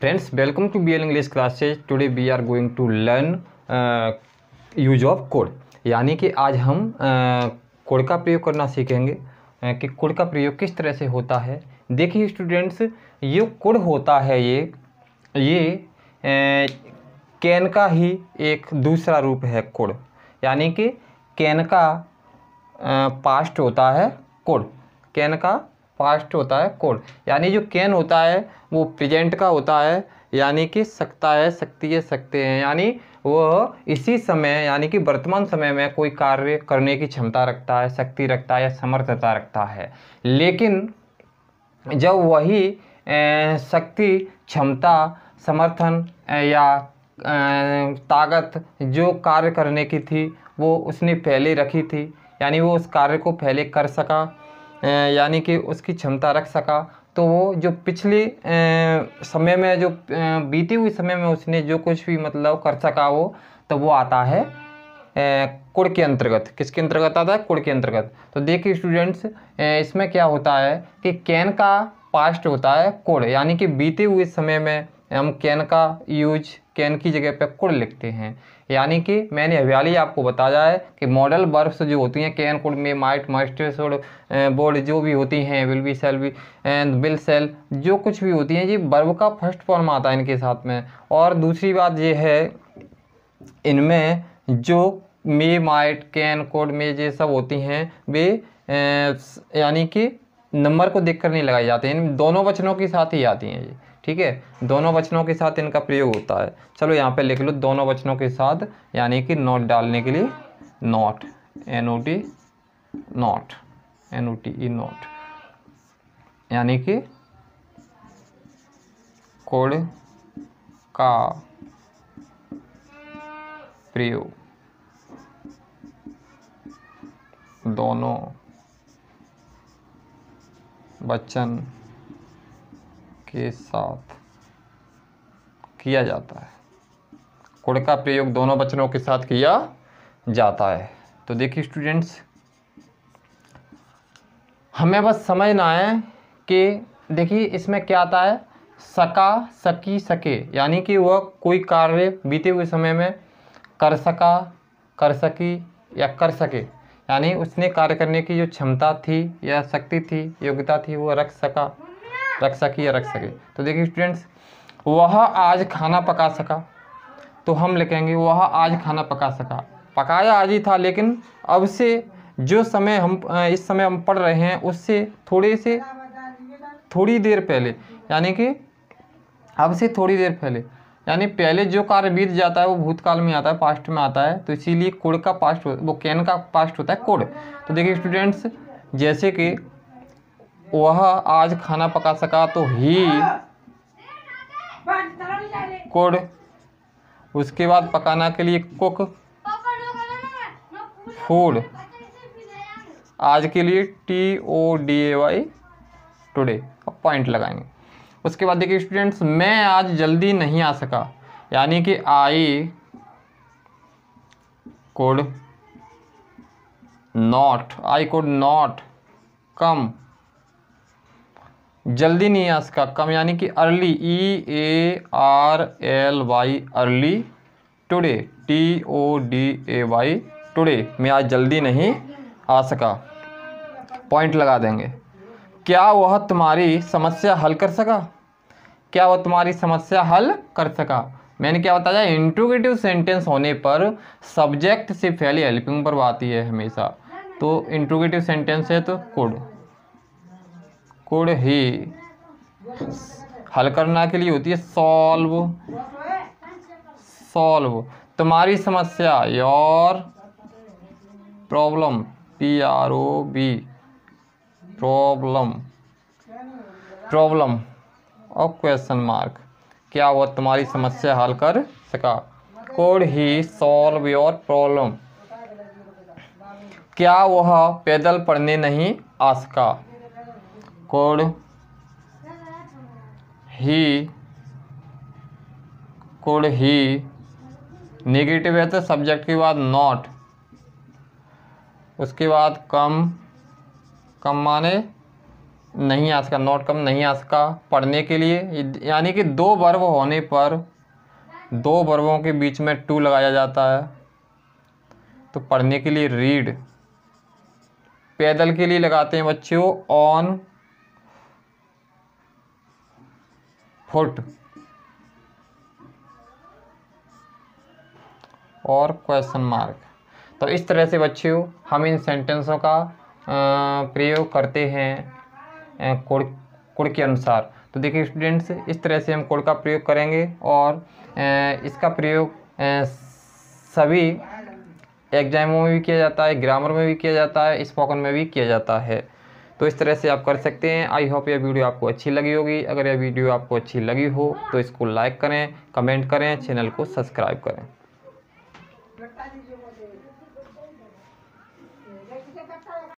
friends welcome to B english English classes today we are going to learn use of could यानी कि आज हम code uh, का प्रयोग करना सीखेंगे uh, कि कोड का प्रयोग किस तरह से होता है देखिए स्टूडेंट्स ये कोड होता है ये ये कैन uh, का ही एक दूसरा रूप है कोड यानी कि कैन का पास्ट uh, होता है कोड कैन का पास्ट होता है कोड यानी जो कैन होता है वो प्रेजेंट का होता है यानी कि सकता है सकती है सकते हैं यानी वह इसी समय यानी कि वर्तमान समय में कोई कार्य करने की क्षमता रखता है शक्ति रखता है या समर्थता रखता है लेकिन जब वही शक्ति क्षमता समर्थन या ताकत जो कार्य करने की थी वो उसने पहले रखी थी यानी वो उस कार्य को पहले कर सका यानी कि उसकी क्षमता रख सका तो वो जो पिछले समय में जो बीती हुई समय में उसने जो कुछ भी मतलब कर सका वो तो वो आता है कुड़ के अंतर्गत किसके अंतर्गत आता है कुड़ के अंतर्गत तो देखिए स्टूडेंट्स इसमें क्या होता है कि कैन का पास्ट होता है कुड़ यानी कि बीते हुए समय में हम कैन का यूज कैन की जगह पे कुड लिखते हैं यानी कि मैंने अभी आपको बताया है कि मॉडल वर्ब्स जो होती हैं can could may might must board जो भी होती हैं will be shall be will shall जो कुछ भी होती हैं ये वर्ब का फर्स्ट फॉर्म आता है इनके साथ में और दूसरी बात ये है इनमें जो may might can could may ये सब होती हैं वे eh, यानी कि नंबर को देखकर नहीं लगाई जाती हैं दोनों वचनों के साथ ही आती हैं ये ठीक है दोनों वचनों के साथ इनका प्रयोग होता है चलो यहाँ पे लिख लो दोनों वचनों के साथ यानी कि नोट डालने के लिए not N O T note N O T E note यानी कि कोड का प्रयोग दोनों वचन के साथ किया जाता है कुड़ का प्रयोग दोनों वचनों के साथ किया जाता है तो देखिए स्टूडेंट्स हमें बस समझना है कि देखिए इसमें क्या आता है सका सकी सके यानी कि वह कोई कार्य बीते हुए समय में कर सका कर सकी या कर सके यानी उसने कार्य करने की जो क्षमता थी या शक्ति थी योग्यता थी वो रख सका रख सके या रख सके तो देखिए स्टूडेंट्स वह आज खाना पका सका तो हम लिखेंगे वह आज खाना पका सका पकाया आज ही था लेकिन अब से जो समय हम इस समय हम पढ़ रहे हैं उससे थोड़े से थोड़ी देर पहले यानी कि अब से थोड़ी देर पहले यानी पहले जो कार्य बीत जाता है वो भूतकाल में आता है पास्ट में आता है तो इसीलिए कोड का पास्ट वो कैन का पास्ट होता है कोड तो देखिए स्टूडेंट्स जैसे कि वह आज खाना पका सका तो ही कोड उसके बाद पकाना के लिए कुक फूड आज के लिए T O D A Y today point लगाएंगे उसके बाद देखिए स्टूडेंट्स मैं आज जल्दी नहीं आ सका यानी कि I could not I could not come जल्दी नहीं आ सका कम यानी कि early E A R L Y early today T O D A Y today मैं आज जल्दी नहीं आ सका पॉइंट लगा देंगे क्या वह तुम्हारी समस्या हल कर सका क्या वह तुम्हारी समस्या हल कर सका मैंने क्या बताया इंट्रोगेटिव सेंटेंस होने पर सब्जेक्ट से पहले हेल्पिंग पर आती है हमेशा तो इंट्रोगेटिव सेंटेंस है तो कोड कुड़ही हल करना के लिए होती है सॉल्व सॉल्व तुम्हारी समस्या your problem P R O B problem problem और क्वेश्चन मार्क क्या वह तुम्हारी समस्या हल कर सका कोड ही सॉल्व योर प्रॉब्लम क्या वह पैदल पढ़ने नहीं आ सका could he could he negative है तो सब्जेक्ट के बाद नॉट उसके बाद कम कम माने नहीं आ सका नॉट कम नहीं आ सका पढ़ने के लिए यानी कि दो बर्व होने पर दो बर्वों के बीच में टू लगाया जाता है तो पढ़ने के लिए रीड पैदल के लिए लगाते हैं बच्चों ऑन फुट और क्वेश्चन मार्क तो इस तरह से बच्चों हम इन सेंटेंसों का प्रयोग करते हैं कोड कोड के अनुसार तो देखिए स्टूडेंट्स इस तरह से हम कोड का प्रयोग करेंगे और इसका प्रयोग सभी एग्जामों में भी किया जाता है ग्रामर में भी किया जाता है स्पोकन में भी किया जाता है तो इस तरह से आप कर सकते हैं आई होप यह वीडियो आपको अच्छी लगी होगी अगर यह वीडियो आपको अच्छी लगी हो तो इसको लाइक करें कमेंट करें चैनल को सब्सक्राइब करें